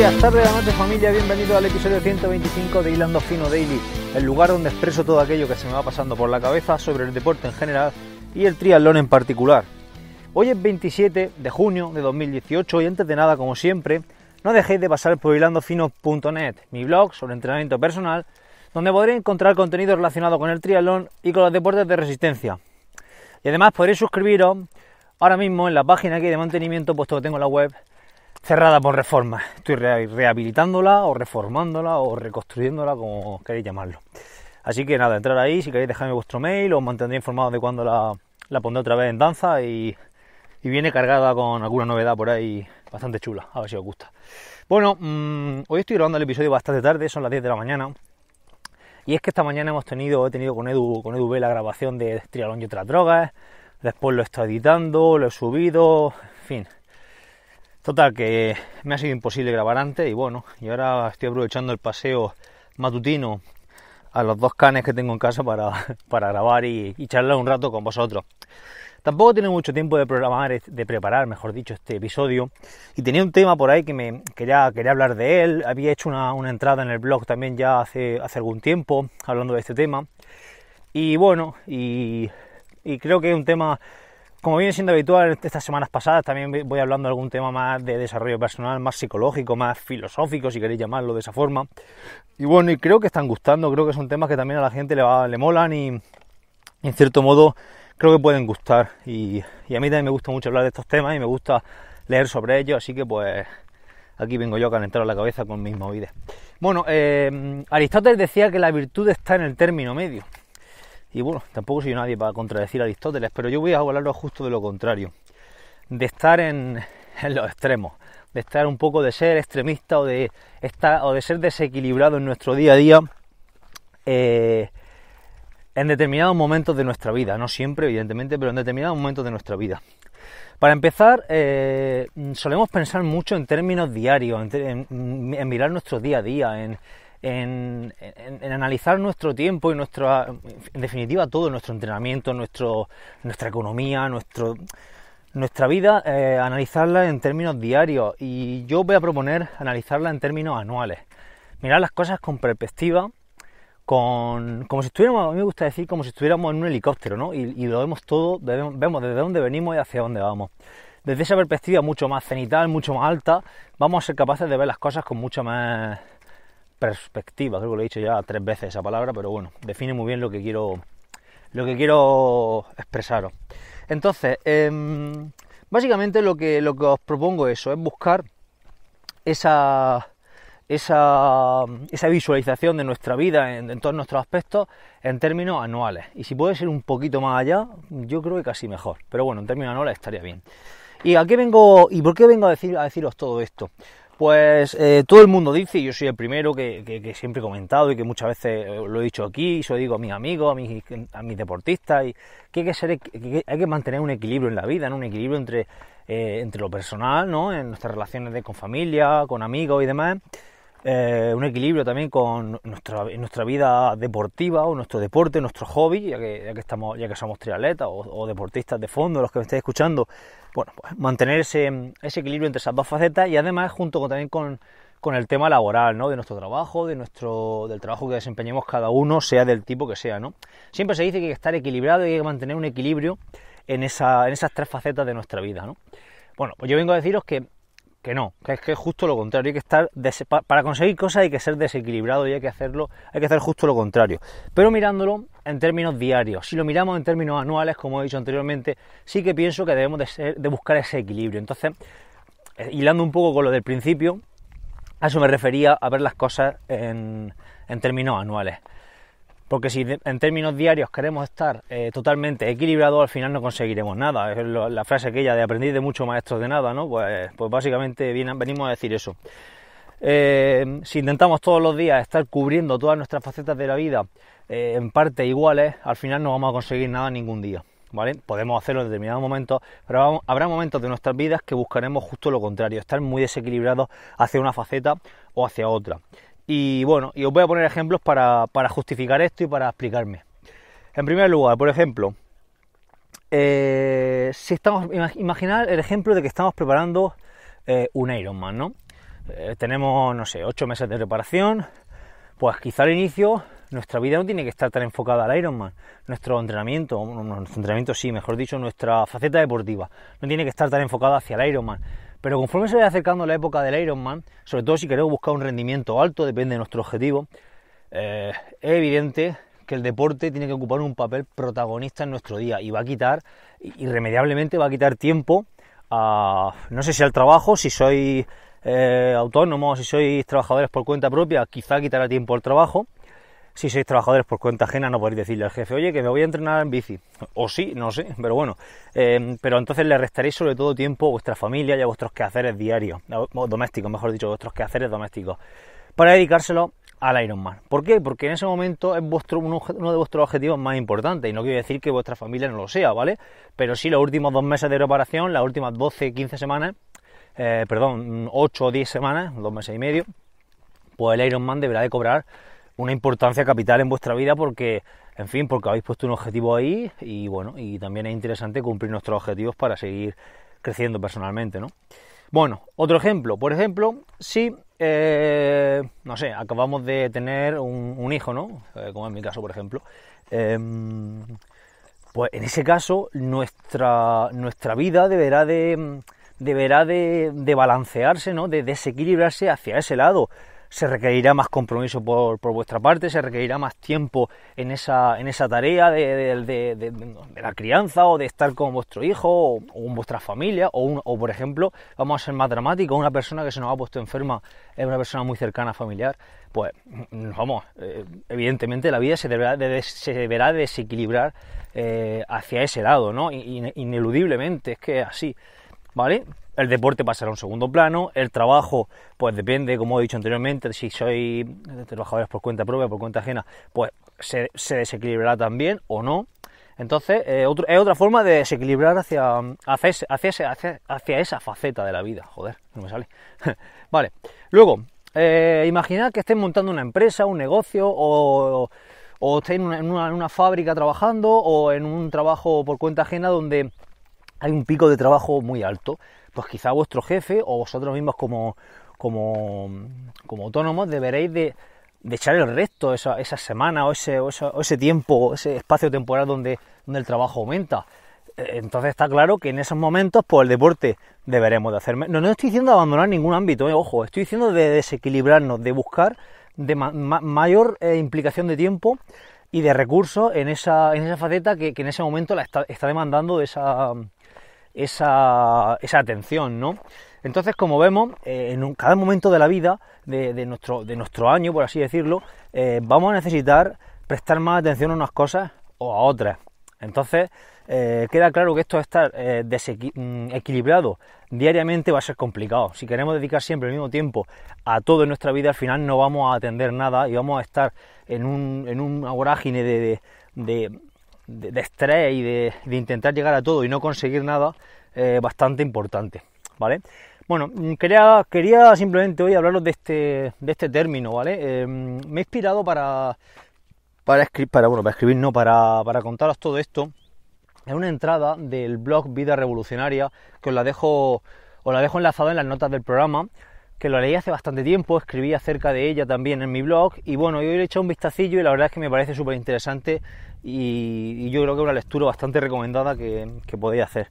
Buenas tardes, noche familia, bienvenido al episodio 125 de Hilando Fino Daily, el lugar donde expreso todo aquello que se me va pasando por la cabeza sobre el deporte en general y el triatlón en particular. Hoy es 27 de junio de 2018 y antes de nada, como siempre, no dejéis de pasar por hilandofino.net, mi blog sobre entrenamiento personal, donde podréis encontrar contenido relacionado con el triatlón y con los deportes de resistencia. Y además podréis suscribiros ahora mismo en la página aquí de mantenimiento, puesto que tengo la web cerrada por reforma. Estoy rehabilitándola o reformándola o reconstruyéndola, como queréis llamarlo. Así que nada, entrar ahí, si queréis dejarme vuestro mail, os mantendré informado de cuando la, pondré otra vez en danza y, viene cargada con alguna novedad por ahí bastante chula, a ver si os gusta. Bueno, mm, hoy estoy grabando el episodio bastante tarde, son las 10 de la mañana. Y es que esta mañana hemos tenido, he tenido con Edu, con Edu B la grabación de Trialón y otras drogas, después lo he estado editando, lo he subido, en fin, Total, que me ha sido imposible grabar antes y bueno, y ahora estoy aprovechando el paseo matutino a los dos canes que tengo en casa para, grabar y, charlar un rato con vosotros. Tampoco tiene mucho tiempo de programar, de preparar, mejor dicho, este episodio. Y tenía un tema por ahí que me quería, quería hablar de él. Había hecho una, entrada en el blog también ya hace, hace algún tiempo hablando de este tema. Y bueno, y, y creo que es un tema como viene siendo habitual estas semanas pasadas, también voy hablando de algún tema más de desarrollo personal, más psicológico, más filosófico, si queréis llamarlo de esa forma. Y bueno, y creo que están gustando, creo que son temas que también a la gente le, va, le molan y en cierto modo creo que pueden gustar. Y, a mí también me gusta mucho hablar de estos temas y me gusta leer sobre ellos, así que pues aquí vengo yo a calentar la cabeza con mis movidas. Bueno, eh, Aristóteles decía que la virtud está en el término medio. Y bueno, tampoco soy nadie para contradecir a Aristóteles, pero yo voy a hablarlo justo de lo contrario, de estar en, los extremos, de estar un poco de ser extremista o de, estar, o de ser desequilibrado en nuestro día a día eh, en determinados momentos de nuestra vida, no siempre evidentemente, pero en determinados momentos de nuestra vida. Para empezar, eh, solemos pensar mucho en términos diarios, en mirar nuestro día a día, en, en, analizar nuestro tiempo y nuestra, en definitiva, todo nuestro entrenamiento, nuestro, nuestra economía, nuestro, nuestra vida, eh, analizarla en términos diarios. Y yo voy a proponer analizarla en términos anuales. Mirar las cosas con perspectiva, con, como si estuviéramos, a mí me gusta decir, como si estuviéramos en un helicóptero, ¿no? Y, lo vemos todo, vemos desde dónde venimos y hacia dónde vamos desde esa perspectiva mucho más cenital, mucho más alta, vamos a ser capaces de ver las cosas con mucho más perspectiva, creo que lo he dicho ya tres veces esa palabra, pero bueno, define muy bien lo que quiero, lo que quiero expresaros. Entonces, em, básicamente lo que, lo que os propongo eso, es buscar esa, esa, esa visualización de nuestra vida en, en, todos nuestros aspectos en términos anuales. Y si puede ser un poquito más allá, yo creo que casi mejor. Pero bueno, en términos anuales estaría bien. ¿Y a qué vengo, y por qué vengo a, decir, a deciros todo esto? Pues eh, todo el mundo dice, y yo soy el primero que, siempre he comentado y que muchas veces eh, lo he dicho aquí, y se lo digo a mis amigos, a mis, deportistas, y que hay que, hay que mantener un equilibrio en la vida, un equilibrio entre, eh, entre lo personal, ¿no? en nuestras relaciones de, con familia, con amigos y demás, eh, un equilibrio también con nuestra, nuestra vida deportiva o nuestro deporte, nuestro hobby, ya que, ya que estamos, ya que somos triatletas o, deportistas de fondo, los que me estáis escuchando, bueno, pues, mantener ese, ese equilibrio entre esas dos facetas y además junto con, también con, el tema laboral, ¿no? De nuestro trabajo, de nuestro, del trabajo que desempeñemos cada uno, sea del tipo que sea, ¿no? Siempre se dice que hay que estar equilibrado y hay que mantener un equilibrio en, esa, en esas tres facetas de nuestra vida, ¿no? Bueno, pues yo vengo a deciros que que no, que es que es justo lo contrario, hay que estar para conseguir cosas hay que ser desequilibrado y hay que hacerlo, hay que hacer justo lo contrario. Pero mirándolo en términos diarios, si lo miramos en términos anuales, como he dicho anteriormente, sí que pienso que debemos de, buscar ese equilibrio. Entonces, eh, hilando un poco con lo del principio, a eso me refería a ver las cosas en términos anuales. Porque si en términos diarios queremos estar eh, totalmente equilibrados, al final no conseguiremos nada. Es la frase aquella de aprendiz de muchos maestros de nada, ¿no? Pues, pues básicamente venimos a decir eso. Eh, si intentamos todos los días estar cubriendo todas nuestras facetas de la vida eh, en partes iguales, al final no vamos a conseguir nada ningún día. ¿Vale? Podemos hacerlo en determinados momentos, pero habrá momentos de nuestras vidas que buscaremos justo lo contrario, estar muy desequilibrados hacia una faceta o hacia otra. Y bueno, y os voy a poner ejemplos para, justificar esto y para explicarme. En primer lugar, por ejemplo, eh, si estamos, imaginar el ejemplo de que estamos preparando eh, un Ironman, ¿no? Eh, tenemos, no sé, ocho meses de preparación, pues quizá al inicio nuestra vida no tiene que estar tan enfocada al Ironman, nuestro entrenamiento, nuestro entrenamiento sí, mejor dicho, nuestra faceta deportiva, no tiene que estar tan enfocada hacia el Ironman. Pero conforme se vaya acercando la época del Ironman, sobre todo si queremos buscar un rendimiento alto, depende de nuestro objetivo, eh, es evidente que el deporte tiene que ocupar un papel protagonista en nuestro día y va a quitar, irremediablemente va a quitar tiempo a, no sé si al trabajo, si sois eh, autónomo, autónomos, si sois trabajadores por cuenta propia, quizá quitará tiempo al trabajo, si sois trabajadores por cuenta ajena no podéis decirle al jefe, oye, que me voy a entrenar en bici. O sí, no sé, pero bueno. Em, pero entonces le restaréis sobre todo tiempo a vuestra familia y a vuestros quehaceres diarios, o domésticos, mejor dicho, vuestros quehaceres domésticos, para dedicárselo al Ironman. ¿Por qué? Porque en ese momento es vuestro, uno, de vuestros objetivos más importantes y no quiero decir que vuestra familia no lo sea, ¿vale? Pero sí los últimos dos meses de preparación, las últimas 12, 15 semanas, eh, perdón, 8 o 10 semanas, dos meses y medio, pues el Ironman deberá de cobrar una importancia capital en vuestra vida porque, en fin, porque habéis puesto un objetivo ahí y bueno, y también es interesante cumplir nuestros objetivos para seguir creciendo personalmente, ¿no? Bueno, otro ejemplo, por ejemplo, si, eh, no sé, acabamos de tener un, hijo, ¿no? Eh, como en mi caso, por ejemplo. Em, pues en ese caso, nuestra, nuestra vida deberá de, deberá de balancearse, ¿no? De desequilibrarse hacia ese lado se requerirá más compromiso por, por, vuestra parte, se requerirá más tiempo en esa, en esa tarea de, la crianza o de estar con vuestro hijo o, con vuestra familia o, por ejemplo, vamos a ser más dramáticos, una persona que se nos ha puesto enferma es una persona muy cercana, familiar, pues mm, vamos, eh, evidentemente la vida se deberá, deberá desequilibrar eh, hacia ese lado, ¿no? Ineludiblemente, es que así, ¿vale? el deporte pasará a un segundo plano, el trabajo, pues depende, como he dicho anteriormente, si soy trabajadores por cuenta propia, por cuenta ajena, pues se, desequilibrará también o no. Entonces, eh, es otra forma de desequilibrar hacia, hacia, hacia, esa faceta de la vida. Joder, no me sale. vale, luego, eh, imaginad que estén montando una empresa, un negocio, o, o en una, fábrica trabajando, o en un trabajo por cuenta ajena donde hay un pico de trabajo muy alto, pues quizá vuestro jefe o vosotros mismos como, como, como autónomos deberéis de, echar el resto esa, esa semana o ese, ese tiempo, ese espacio temporal donde, donde el trabajo aumenta. Eh, entonces está claro que en esos momentos, pues el deporte deberemos de hacer. No, no estoy diciendo abandonar ningún ámbito, eh, ojo, estoy diciendo de desequilibrarnos, de buscar de mayor eh, implicación de tiempo y de recursos en esa, en esa faceta que, en ese momento la está demandando esa, esa, esa atención, ¿no? Entonces, como vemos, eh, en cada momento de la vida, de, nuestro, de nuestro año, por así decirlo, eh, vamos a necesitar prestar más atención a unas cosas o a otras. Entonces, eh, queda claro que esto de estar mm, equilibrado diariamente va a ser complicado. Si queremos dedicar siempre el mismo tiempo a todo en nuestra vida, al final no vamos a atender nada y vamos a estar en, un, en una vorágine de de, estrés y de, intentar llegar a todo y no conseguir nada eh, bastante importante, ¿vale? Bueno, mm, quería, quería simplemente hoy hablaros de este, de este término, ¿vale? Eh, mm, me he inspirado para, para, escribir, para, bueno, para escribir, no, para, contaros todo esto en una entrada del blog Vida Revolucionaria que os la dejo os la dejo enlazada en las notas del programa que lo leí hace bastante tiempo, escribí acerca de ella también en mi blog y bueno, yo le he echado un vistacillo y la verdad es que me parece súper interesante y, yo creo que es una lectura bastante recomendada que, podéis hacer.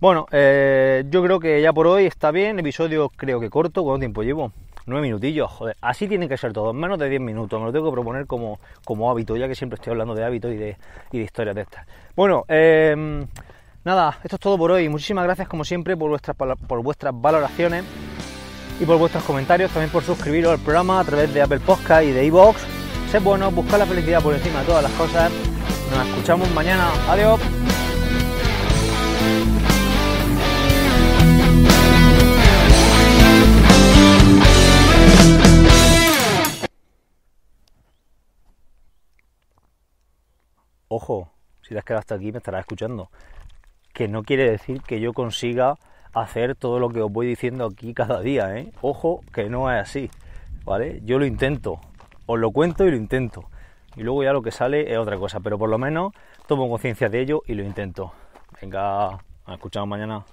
Bueno, eh, yo creo que ya por hoy está bien, episodio creo que corto, ¿cuánto tiempo llevo? Nueve minutillos, joder, así tienen que ser todos, menos de 10 minutos, me lo tengo que proponer como, como hábito, ya que siempre estoy hablando de hábitos y de, historias de estas. Bueno, eh, nada, esto es todo por hoy, muchísimas gracias como siempre por vuestras, por vuestras valoraciones y por vuestros comentarios, también por suscribiros al programa a través de Apple Podcast y de iVoox. Sé bueno buenos, la felicidad por encima de todas las cosas. Nos escuchamos mañana. Adiós. Ojo, si las has quedado hasta aquí me estarás escuchando. Que no quiere decir que yo consiga hacer todo lo que os voy diciendo aquí cada día, ¿eh? Ojo que no es así, ¿vale? Yo lo intento, os lo cuento y lo intento. Y luego ya lo que sale es otra cosa, pero por lo menos tomo conciencia de ello y lo intento. Venga, a escuchar mañana.